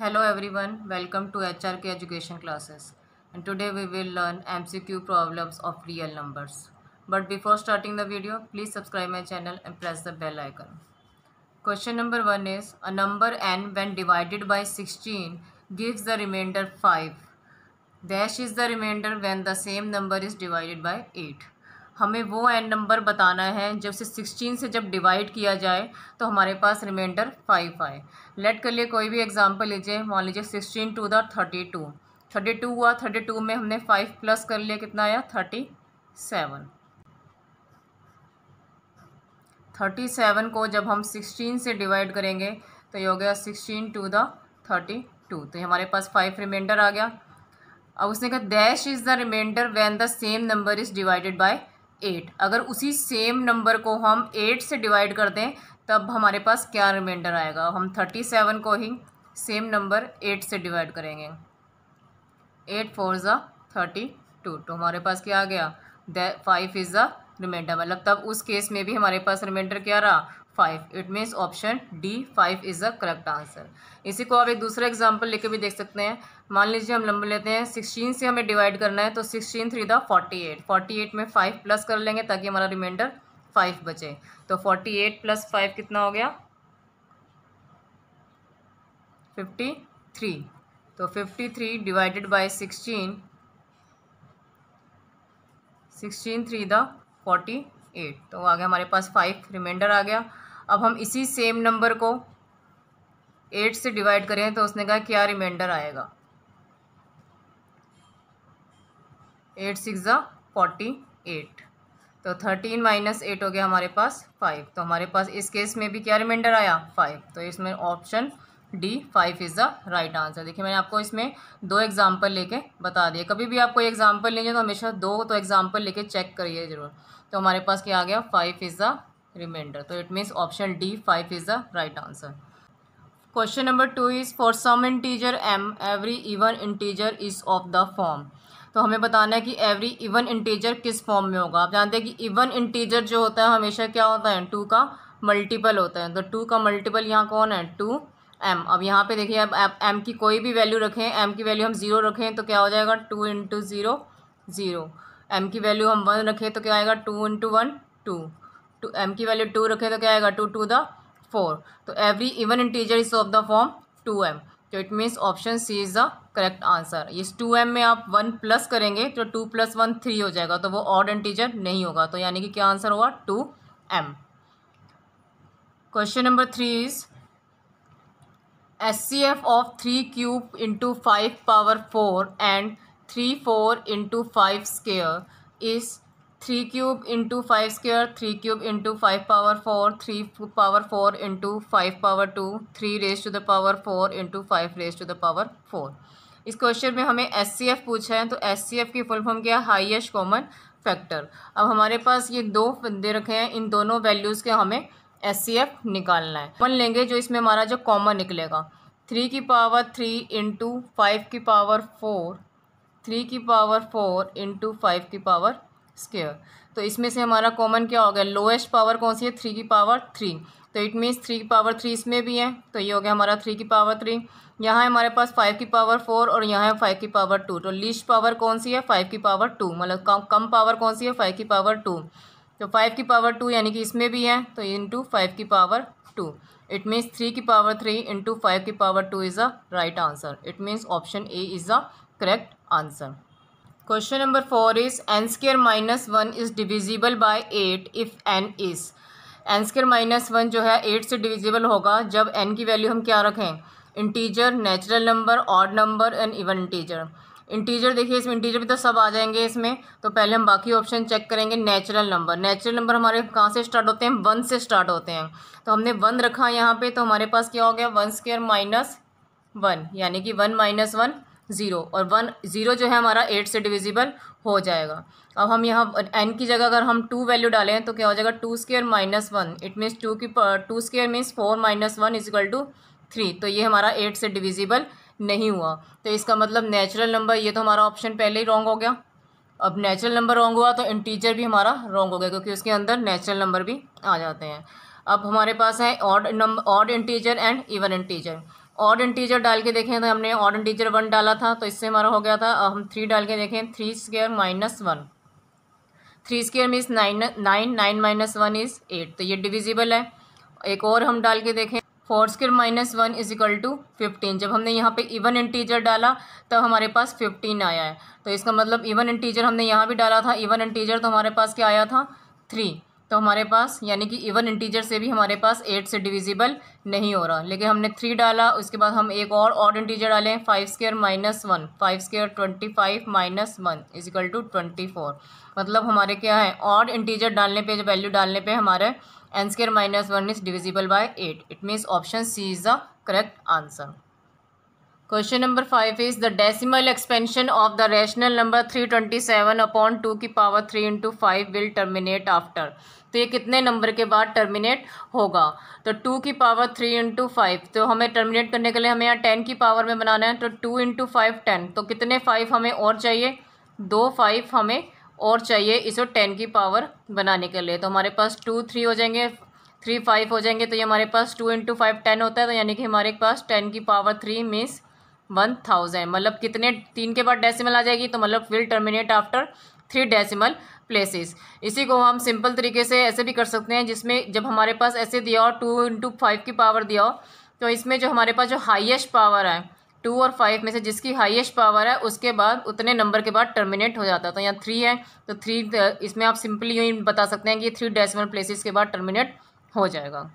Hello everyone, welcome to HRK Education Classes and today we will learn MCQ problems of real numbers. But before starting the video, please subscribe my channel and press the bell icon. Question number 1 is a number n when divided by 16 gives the remainder 5. Dash is the remainder when the same number is divided by 8. हमें वो N number बताना है जब से sixteen से जब divide किया जाए तो हमारे पास रिमाइंडर फाइव आए लेट कर लिए कोई भी एग्जाम्पल लीजिए मान लीजिए sixteen two the thirty two thirty two हुआ थर्टी टू में हमने फाइव प्लस कर लिया कितना आया थर्टी सेवन थर्टी सेवन को जब हम सिक्सटीन से डिवाइड करेंगे तो ये हो गया sixteen two the thirty two तो हमारे पास फाइव रिमाइंडर आ गया अब उसने कहा dash is the reminder when the same number is divided by eight अगर उसी सेम नंबर को हम एट से डिवाइड कर दें तब हमारे पास क्या रिमाइंडर आएगा हम थर्टी सेवन को ही सेम नंबर एट से डिवाइड करेंगे एट फोर ज़ा थर्टी टू तो हमारे पास क्या आ गया फाइव इज़ द रिमाइंडर मतलब तब उस केस में भी हमारे पास रिमाइंडर क्या रहा five it means option D five is the correct answer इसी को आप एक दूसरा एग्जाम्पल लेके भी देख सकते हैं मान लीजिए हम नंबर लेते हैं सिक्सटीन से हमें डिवाइड करना है तो sixteen three the forty eight forty eight में फाइव प्लस कर लेंगे ताकि हमारा रिमाइंडर फाइव बचे तो फोर्टी एट प्लस फाइव कितना हो गया फिफ्टी थ्री तो fifty three divided by sixteen sixteen three the forty eight तो आ गया हमारे पास फाइव रिमाइंडर आ गया अब हम इसी सेम नंबर को एट से डिवाइड करें तो उसने कहा क्या रिमाइंडर आएगा एट सिक्स ज़ा फोर्टी एट तो थर्टीन माइनस एट हो गया हमारे पास फाइव तो हमारे पास इस केस में भी क्या रिमाइंडर आया फाइव तो इसमें option D five is the right answer देखिए मैंने आपको इसमें दो एग्जाम्पल लेके बता दिए कभी भी आपको एग्जाम्पल लेंगे तो हमेशा दो तो एग्जाम्पल लेके चेक करिए ज़रूर तो हमारे पास क्या आ गया फाइव इज़ द रिमाइंडर तो it means option D five is the right answer question number two is for some integer M every even integer is of the form तो हमें बताना है कि एवरी इवन इंटीजर किस form में होगा आप जानते हैं कि इवन इंटीजर जो होता है हमेशा क्या होता है टू का मल्टीपल होता है तो टू का मल्टीपल यहाँ कौन है टू एम अब यहाँ पे देखिए अब आप एम की कोई भी वैल्यू रखें एम की वैल्यू हम ज़ीरो रखें तो क्या हो जाएगा two into zero zero M की वैल्यू हम वन रखें तो क्या आएगा two into one two two M की वैल्यू टू रखे तो क्या आएगा टू टू द फोर तो every even integer is of the form two M तो it means option C is the correct answer इस टू एम में आप वन प्लस करेंगे तो टू प्लस वन थ्री हो जाएगा तो वो ऑड इंटीजर नहीं होगा तो यानी कि क्या आंसर होगा two M question number three is S C F of three cube into five power four and three four into five square is three cube into five square three cube into five power four three power four into five power two three raise to the power four into five raise to the power four इस question में हमें S C F पूछा है तो S C F की full form क्या है highest common factor अब हमारे पास ये दो दे रखे हैं इन दोनों वैल्यूज़ के हमें एस सी एफ निकालना है कॉमन लेंगे जो इसमें हमारा जो कॉमन निकलेगा थ्री की पावर थ्री इंटू फाइव की पावर फोर थ्री की पावर फोर इंटू फाइव की पावर स्केयर तो इसमें से हमारा कॉमन क्या हो गया लोएस्ट पावर कौन सी है थ्री की पावर थ्री तो इट मीन्स थ्री की पावर थ्री इसमें भी है तो ये हो गया हमारा थ्री की पावर थ्री यहाँ हमारे पास फाइव की पावर फोर और यहाँ है फाइव की पावर टू तो लीस्ट पावर कौन सी है फाइव की पावर टू मतलब कम पावर कौन सी है फाइव की पावर टू तो फाइव की पावर टू यानी कि इसमें भी है तो इंटू फाइव की power two it means three की पावर थ्री इंटू फाइव की power two is a right answer it means option A is a correct answer question number four is N square minus one is divisible by eight if N is N square minus one जो है eight से divisible होगा जब N की value हम क्या रखें integer natural number odd number and even integer integer देखिए इसमें इंटीजर भी तो सब आ जाएंगे इसमें तो पहले हम बाकी ऑप्शन चेक करेंगे नेचुरल नंबर नेचुरल नंबर हमारे कहाँ से स्टार्ट होते हैं वन से स्टार्ट होते हैं तो हमने वन रखा यहाँ पे तो हमारे पास क्या हो गया वन स्केयर माइनस वन यानी कि वन माइनस वन ज़ीरो और वन ज़ीरो जो है हमारा एट से डिविजिबल हो जाएगा अब हम यहाँ एन की जगह अगर हम टू वैल्यू डालें तो क्या हो जाएगा two square minus one it means two की two square means four minus one is equal to three तो ये हमारा एट से डिविजिबल नहीं हुआ तो इसका मतलब नेचुरल नंबर ये तो हमारा ऑप्शन पहले ही रॉन्ग हो गया अब नेचुरल नंबर रॉन्ग हुआ तो इंटीजर भी हमारा रॉन्ग हो गया क्योंकि उसके अंदर नेचुरल नंबर भी आ जाते हैं अब हमारे पास है odd number odd integer and even integer odd integer डाल के देखें तो हमने ऑड इंटीजर वन डाला था तो इससे हमारा हो गया था अब हम थ्री डाल के देखें three square minus one three square means nine nine nine minus one is eight तो ये डिविजिबल है एक और हम डाल के देखें four square minus one is equal to fifteen जब हमने यहाँ पे इवन इंटीजर डाला तो हमारे पास फिफ्टीन आया है तो इसका मतलब इवन इंटीजर हमने यहाँ भी डाला था इवन इंटीजर तो हमारे पास क्या आया था थ्री तो हमारे पास यानी कि इवन इंटीजर से भी हमारे पास एट से डिविजिबल नहीं हो रहा लेकिन हमने थ्री डाला उसके बाद हम एक और ऑड इंटीजर डालें five square minus one five square twenty five minus one is equal to twenty four मतलब हमारे क्या है ऑड इंटीजर डालने पे जो वैल्यू डालने पे हमारे N square minus one is divisible by eight it means option C is the correct answer question number five is the decimal expansion of the rational number three twenty seven upon two की power three into five will terminate after तो ये कितने number के बाद terminate होगा तो to की power three into five तो हमें टर्मिनेट करने के लिए हमें यहाँ टेन की पावर में बनाना है तो टू इंटू फाइव टेन तो कितने फाइव हमें और चाहिए दो फाइव हमें और चाहिए इसे टेन की पावर बनाने के लिए तो हमारे पास टू थ्री हो जाएंगे थ्री फाइव हो जाएंगे तो ये हमारे पास टू इंटू फाइव टेन होता है तो यानी कि हमारे पास टेन की power three means one thousand मतलब कितने तीन के बाद डेसिमल आ जाएगी तो मतलब will terminate after three decimal places इसी को हम सिंपल तरीके से ऐसे भी कर सकते हैं जिसमें जब हमारे पास ऐसे दिया हो टू इंटू फाइव की पावर दिया हो तो इसमें जो हमारे पास जो हाईएस्ट पावर है टू और फाइव में से जिसकी हाईएस्ट पावर है उसके बाद उतने नंबर के बाद टर्मिनेट हो जाता है तो यहाँ थ्री है तो थ्री इसमें आप सिंपली यूँ बता सकते हैं कि थ्री डेसिमल प्लेसेस के बाद टर्मिनेट हो जाएगा